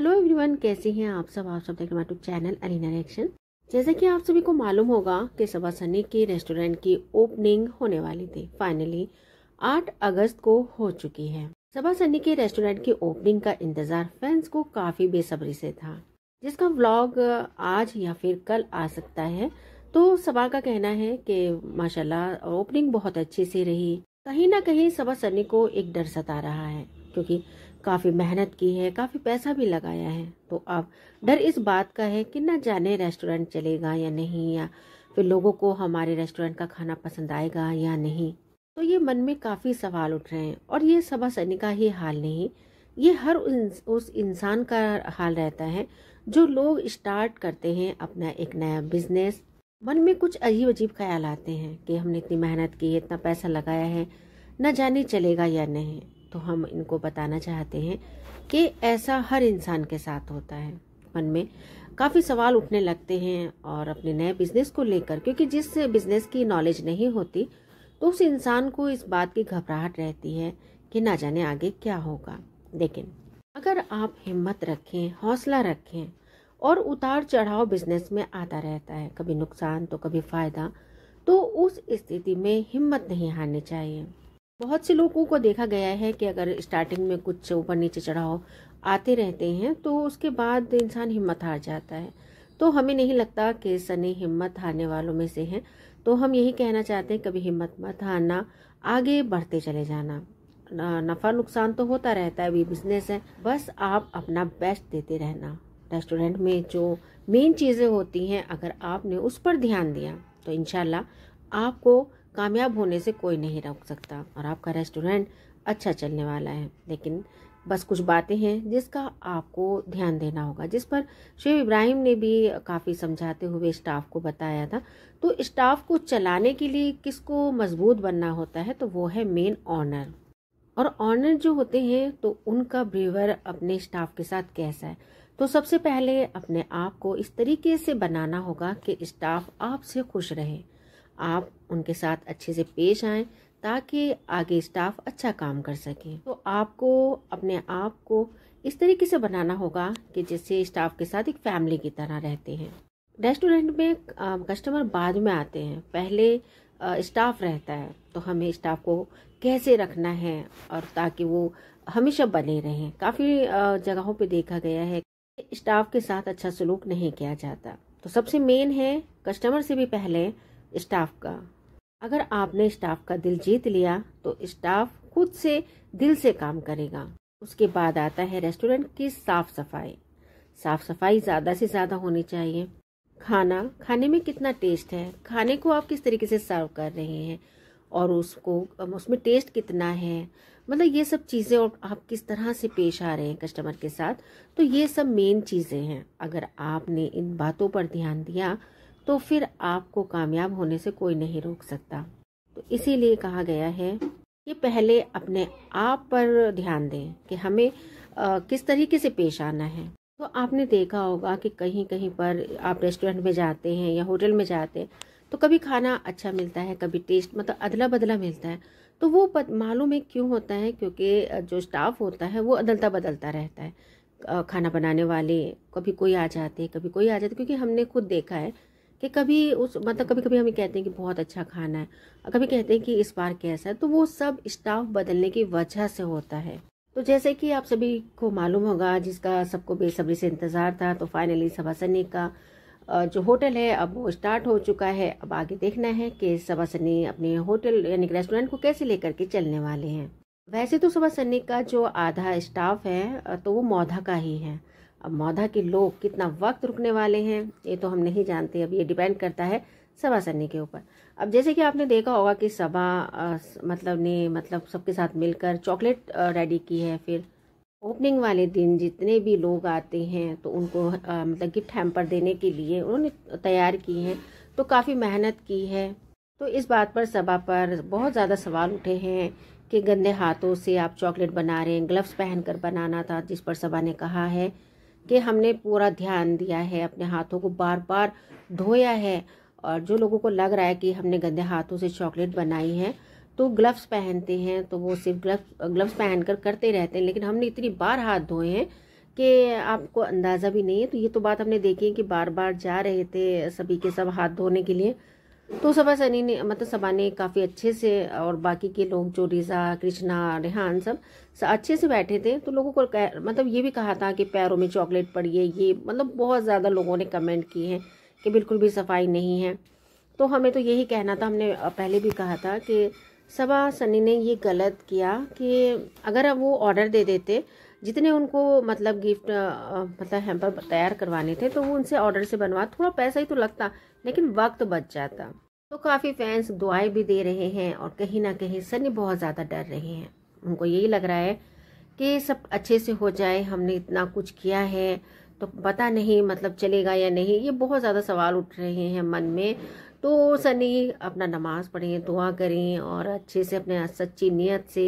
hello everyone कैसे हैं आप सब आप सब देख रहे चैनल अरिना रिएक्शन जैसे कि आप सभी को मालूम होगा कि सबा सनी के रेस्टोरेंट की ओपनिंग होने वाली थी फाइनली 8 अगस्त को हो चुकी है सबा सनी के रेस्टोरेंट की ओपनिंग का इंतजार फैंस को काफी बेसब्री से था जिसका व्लॉग आज या फिर कल आ सकता है तो सबा का कहना है कि माशाल्लाह ओपनिंग बहुत अच्छी से रही कहीं ना कहीं सबा सनी को एक डर सता रहा है क्योंकि काफ़ी मेहनत की है काफ़ी पैसा भी लगाया है तो अब डर इस बात का है कि ना जाने रेस्टोरेंट चलेगा या नहीं या फिर लोगों को हमारे रेस्टोरेंट का खाना पसंद आएगा या नहीं तो ये मन में काफ़ी सवाल उठ रहे हैं और ये सभा सैनिक का ही हाल नहीं ये हर उस इंसान का हाल रहता है जो लोग स्टार्ट करते हैं अपना एक नया बिजनेस मन में कुछ अजीब अजीब ख्याल आते हैं कि हमने इतनी मेहनत की है इतना पैसा लगाया है न जाने चलेगा या नहीं तो हम इनको बताना चाहते हैं कि ऐसा हर इंसान के साथ होता है मन में काफ़ी सवाल उठने लगते हैं और अपने नए बिजनेस को लेकर क्योंकि जिस बिजनेस की नॉलेज नहीं होती तो उस इंसान को इस बात की घबराहट रहती है कि ना जाने आगे क्या होगा लेकिन अगर आप हिम्मत रखें हौसला रखें और उतार चढ़ाव बिजनेस में आता रहता है कभी नुकसान तो कभी फ़ायदा तो उस स्थिति में हिम्मत नहीं हारनी चाहिए बहुत से लोगों को देखा गया है कि अगर स्टार्टिंग में कुछ ऊपर नीचे चढ़ाव आते रहते हैं तो उसके बाद इंसान हिम्मत हार जाता है तो हमें नहीं लगता कि सनी हिम्मत हारने वालों में से हैं तो हम यही कहना चाहते हैं कभी हिम्मत मत हारना आगे बढ़ते चले जाना नफ़ा नुकसान तो होता रहता है अभी बिजनेस है बस आप अपना बेस्ट देते रहना रेस्टोरेंट में जो मेन चीज़ें होती हैं अगर आपने उस पर ध्यान दिया तो इन आपको कामयाब होने से कोई नहीं रोक सकता और आपका रेस्टोरेंट अच्छा चलने वाला है लेकिन बस कुछ बातें हैं जिसका आपको ध्यान देना होगा जिस पर शेख इब्राहिम ने भी काफ़ी समझाते हुए स्टाफ को बताया था तो स्टाफ को चलाने के लिए किसको मजबूत बनना होता है तो वो है मेन ऑनर और ऑनर जो होते हैं तो उनका ब्रीवर अपने स्टाफ के साथ कैसा है तो सबसे पहले अपने आप को इस तरीके से बनाना होगा कि स्टाफ आपसे खुश रहे आप उनके साथ अच्छे से पेश आएँ ताकि आगे स्टाफ अच्छा काम कर सके तो आपको अपने आप को इस तरीके से बनाना होगा कि जैसे स्टाफ के साथ एक फैमिली की तरह रहते हैं रेस्टोरेंट में कस्टमर बाद में आते हैं पहले स्टाफ रहता है तो हमें स्टाफ को कैसे रखना है और ताकि वो हमेशा बने रहें काफ़ी जगहों पे देखा गया है स्टाफ के साथ अच्छा सलूक नहीं किया जाता तो सबसे मेन है कस्टमर से भी पहले स्टाफ का अगर आपने स्टाफ का दिल जीत लिया तो स्टाफ खुद से दिल से काम करेगा उसके बाद आता है रेस्टोरेंट की साफ सफाई साफ सफाई ज़्यादा से ज़्यादा होनी चाहिए खाना खाने में कितना टेस्ट है खाने को आप किस तरीके से सर्व कर रहे हैं और उसको उसमें टेस्ट कितना है मतलब ये सब चीज़ें और आप किस तरह से पेश आ रहे हैं कस्टमर के साथ तो ये सब मेन चीज़ें हैं अगर आपने इन बातों पर ध्यान दिया तो फिर आपको कामयाब होने से कोई नहीं रोक सकता तो इसीलिए कहा गया है कि पहले अपने आप पर ध्यान दें कि हमें आ, किस तरीके से पेश आना है तो आपने देखा होगा कि कहीं कहीं पर आप रेस्टोरेंट में जाते हैं या होटल में जाते हैं तो कभी खाना अच्छा मिलता है कभी टेस्ट मतलब अदला बदला मिलता है तो वो मालूम है क्यों होता है क्योंकि जो स्टाफ होता है वो अदलता बदलता रहता है खाना बनाने वाले कभी कोई आ जाते कभी कोई आ जाते क्योंकि हमने खुद देखा है कि कभी उस मतलब कभी कभी हमें कहते हैं कि बहुत अच्छा खाना है कभी कहते हैं कि इस बार कैसा है तो वो सब स्टाफ बदलने की वजह से होता है तो जैसे कि आप सभी को मालूम होगा जिसका सबको बेसब्री से इंतज़ार था तो फाइनली सनी का जो होटल है अब वो स्टार्ट हो चुका है अब आगे देखना है कि सबासनी अपने होटल यानी रेस्टोरेंट को कैसे लेकर के चलने वाले हैं वैसे तो सबासनी का जो आधा स्टाफ है तो वो मौधा का ही है अब मौधा के लोग कितना वक्त रुकने वाले हैं ये तो हम नहीं जानते अब ये डिपेंड करता है सभा सन्नी के ऊपर अब जैसे कि आपने देखा होगा कि सभा मतलब ने मतलब सबके साथ मिलकर चॉकलेट रेडी की है फिर ओपनिंग वाले दिन जितने भी लोग आते हैं तो उनको आ, मतलब गिफ्ट हैम्पर देने के लिए उन्होंने तैयार की हैं तो काफ़ी मेहनत की है तो इस बात पर सभा पर बहुत ज़्यादा सवाल उठे हैं कि गंदे हाथों से आप चॉकलेट बना रहे हैं ग्लव्स पहनकर बनाना था जिस पर सभा ने कहा है कि हमने पूरा ध्यान दिया है अपने हाथों को बार बार धोया है और जो लोगों को लग रहा है कि हमने गंदे हाथों से चॉकलेट बनाई है तो ग्लव्स पहनते हैं तो वो सिर्फ ग्लव्स ग्लव्स पहन कर करते रहते हैं लेकिन हमने इतनी बार हाथ धोए हैं कि आपको अंदाज़ा भी नहीं है तो ये तो बात हमने देखी है कि बार बार जा रहे थे सभी के सब हाथ धोने के लिए तो सबा सनी ने मतलब सबा ने काफ़ी अच्छे से और बाकी के लोग जो रिजा कृष्णा रेहान सब अच्छे से बैठे थे तो लोगों को मतलब ये भी कहा था कि पैरों में चॉकलेट पड़ी है ये मतलब बहुत ज़्यादा लोगों ने कमेंट किए हैं कि बिल्कुल भी सफाई नहीं है तो हमें तो यही कहना था हमने पहले भी कहा था कि सबा सनी ने ये गलत किया कि अगर वो ऑर्डर दे देते जितने उनको मतलब गिफ्ट मतलब हेम्पर तैयार करवाने थे तो वो उनसे ऑर्डर से बनवा थोड़ा पैसा ही तो लगता लेकिन वक्त बच जाता तो काफ़ी फैंस दुआएं भी दे रहे हैं और कहीं ना कहीं सनी बहुत ज़्यादा डर रहे हैं उनको यही लग रहा है कि सब अच्छे से हो जाए हमने इतना कुछ किया है तो पता नहीं मतलब चलेगा या नहीं ये बहुत ज़्यादा सवाल उठ रहे हैं मन में तो सनी अपना नमाज पढ़ें दुआ करें और अच्छे से अपने सच्ची नीयत से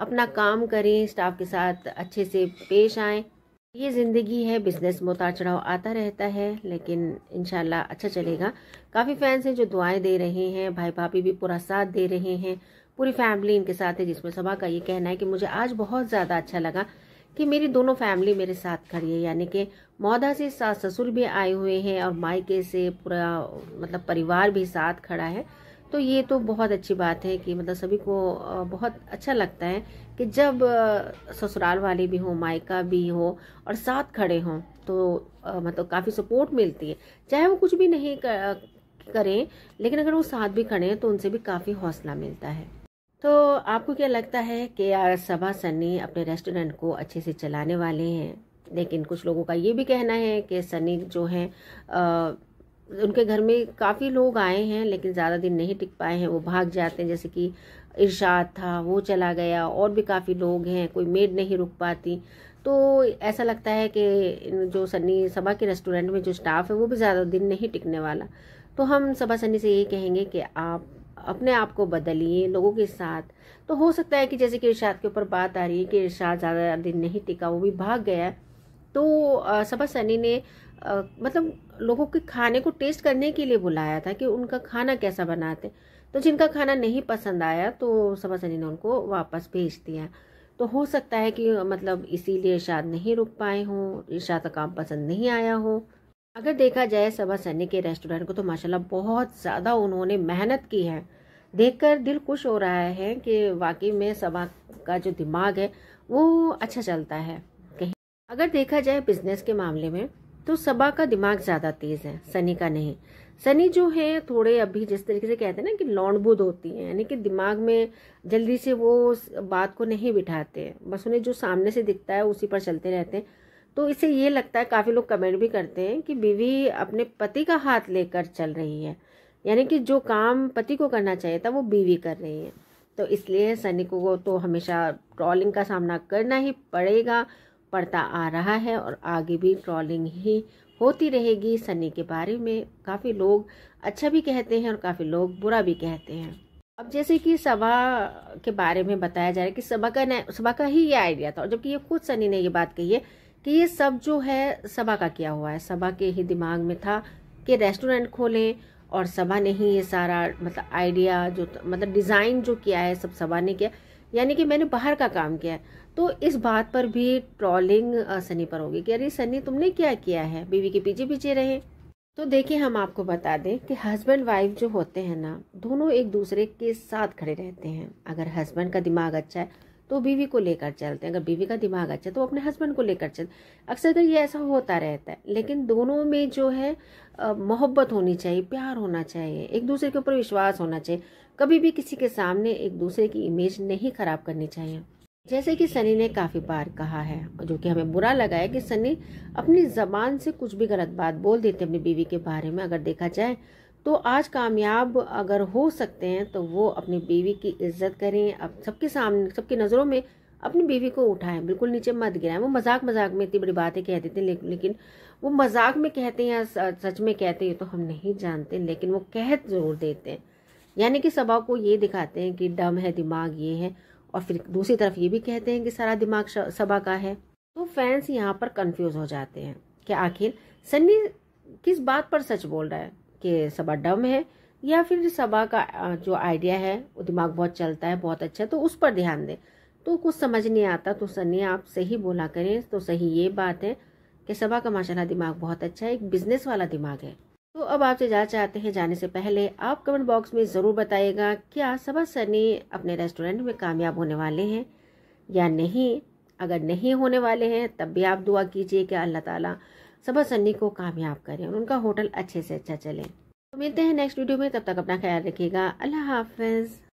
अपना काम करें स्टाफ के साथ अच्छे से पेश आएँ ये ज़िंदगी है बिज़नेस में उतार चढ़ाव आता रहता है लेकिन इन अच्छा चलेगा काफ़ी फैंस हैं जो दुआएं दे रहे हैं भाई भाभी भी पूरा साथ दे रहे हैं पूरी फैमिली इनके साथ है जिसमें सभा का ये कहना है कि मुझे आज बहुत ज़्यादा अच्छा लगा कि मेरी दोनों फैमिली मेरे साथ खड़ी है यानी कि मौदा से सास ससुर भी आए हुए हैं और मायके से पूरा मतलब परिवार भी साथ खड़ा है तो ये तो बहुत अच्छी बात है कि मतलब सभी को बहुत अच्छा लगता है कि जब ससुराल वाले भी हों मायका भी हो और साथ खड़े हों तो मतलब काफ़ी सपोर्ट मिलती है चाहे वो कुछ भी नहीं करें लेकिन अगर वो साथ भी खड़े हैं तो उनसे भी काफ़ी हौसला मिलता है तो आपको क्या लगता है कि यार सभा सन्नी अपने रेस्टोरेंट को अच्छे से चलाने वाले हैं लेकिन कुछ लोगों का ये भी कहना है कि सनी जो है आ, उनके घर में काफ़ी लोग आए हैं लेकिन ज़्यादा दिन नहीं टिक पाए हैं वो भाग जाते हैं जैसे कि इरशाद था वो चला गया और भी काफ़ी लोग हैं कोई मेड नहीं रुक पाती तो ऐसा लगता है कि जो सनी सभा के रेस्टोरेंट में जो स्टाफ है वो भी ज़्यादा दिन नहीं टिकने वाला तो हम सभा सनी से यही कहेंगे कि आप अपने आप को बदलिए लोगों के साथ तो हो सकता है कि जैसे कि इर्शाद के ऊपर बात आ रही है कि इर्शाद ज़्यादा दिन नहीं टिका वो भी भाग गया तो सबा सनी ने आ, मतलब लोगों के खाने को टेस्ट करने के लिए बुलाया था कि उनका खाना कैसा बनाते तो जिनका खाना नहीं पसंद आया तो सबा सनी ने उनको वापस भेज दिया तो हो सकता है कि मतलब इसीलिए इर्शाद नहीं रुक पाए हों इर्शाद का काम पसंद नहीं आया हो अगर देखा जाए सबा सैनी के रेस्टोरेंट को तो माशाल्लाह बहुत ज़्यादा उन्होंने मेहनत की है देखकर दिल खुश हो रहा है कि वाकई में सबा का जो दिमाग है वो अच्छा चलता है कहीं अगर देखा जाए बिजनेस के मामले में तो सबा का दिमाग ज़्यादा तेज़ है सनी का नहीं सनी जो है थोड़े अभी जिस तरीके से कहते हैं ना कि लौंडबुद होती हैं यानी कि दिमाग में जल्दी से वो बात को नहीं बिठाते बस उन्हें जो सामने से दिखता है उसी पर चलते रहते हैं तो इससे ये लगता है काफ़ी लोग कमेंट भी करते हैं कि बीवी अपने पति का हाथ लेकर चल रही है यानी कि जो काम पति को करना चाहिए था वो बीवी कर रही है तो इसलिए सैनिकों को तो हमेशा ट्रॉलिंग का सामना करना ही पड़ेगा पड़ता आ रहा है और आगे भी ट्रॉलिंग ही होती रहेगी सनी के बारे में काफ़ी लोग अच्छा भी कहते हैं और काफ़ी लोग बुरा भी कहते हैं अब जैसे कि सभा के बारे में बताया जा रहा है कि सभा का सभा का ही ये आइडिया था और जबकि ये खुद सनी ने ये बात कही है कि ये सब जो है सभा का किया हुआ है सभा के ही दिमाग में था कि रेस्टोरेंट खोलें और सभा ने ही ये सारा मतलब आइडिया जो मतलब डिज़ाइन जो किया है सब सभा ने किया यानी कि मैंने बाहर का काम किया है तो इस बात पर भी ट्रॉलिंग सनी पर होगी कि अरे सनी तुमने क्या किया है बीवी के पीछे पीछे रहे तो देखिए हम आपको बता दें कि हस्बैंड वाइफ जो होते हैं ना दोनों एक दूसरे के साथ खड़े रहते हैं अगर हस्बैंड का दिमाग अच्छा है तो बीवी को लेकर चलते हैं अगर बीवी का दिमाग अच्छा तो अपने हस्बैंड को लेकर चलते अक्सर कर ये ऐसा होता रहता है लेकिन दोनों में जो है मोहब्बत होनी चाहिए प्यार होना चाहिए एक दूसरे के ऊपर विश्वास होना चाहिए कभी भी किसी के सामने एक दूसरे की इमेज नहीं खराब करनी चाहिए जैसे कि सनी ने काफ़ी बार कहा है जो कि हमें बुरा लगा है कि सनी अपनी ज़बान से कुछ भी गलत बात बोल देते अपनी बीवी के बारे में अगर देखा जाए तो आज कामयाब अगर हो सकते हैं तो वो अपनी बीवी की इज्जत करें अब सबके सामने सबकी नज़रों में अपनी बीवी को उठाएं बिल्कुल नीचे मत गिराएं वो मजाक मजाक में इतनी बड़ी बातें कह देते हैं लेकिन वो मजाक में कहते हैं या सच में कहते हैं तो हम नहीं जानते लेकिन वो कह जरूर देते हैं यानी कि सभा को ये दिखाते हैं कि डम है दिमाग ये है और फिर दूसरी तरफ ये भी कहते हैं कि सारा दिमाग सभा का है तो फैंस यहाँ पर कन्फ्यूज़ हो जाते हैं कि आखिर सन्नी किस बात पर सच बोल रहा है के सबा डम है या फिर सबा का जो आइडिया है वो दिमाग बहुत चलता है बहुत अच्छा है तो उस पर ध्यान दें तो कुछ समझ नहीं आता तो सन्नी आप सही बोला करें तो सही ये बात है कि सभा का माशाल्लाह दिमाग बहुत अच्छा है एक बिजनेस वाला दिमाग है तो अब आपसे जाना चाहते हैं जाने से पहले आप कमेंट बॉक्स में ज़रूर बताइएगा क्या सबा सनी अपने रेस्टोरेंट में कामयाब होने वाले हैं या नहीं अगर नहीं होने वाले हैं तब भी आप दुआ कीजिए कि अल्लाह ताला सबर सन्नी को कामयाब करें और उनका होटल अच्छे से अच्छा चले तो मिलते हैं नेक्स्ट वीडियो में तब तक अपना ख्याल रखिएगा अल्लाह हाफिज़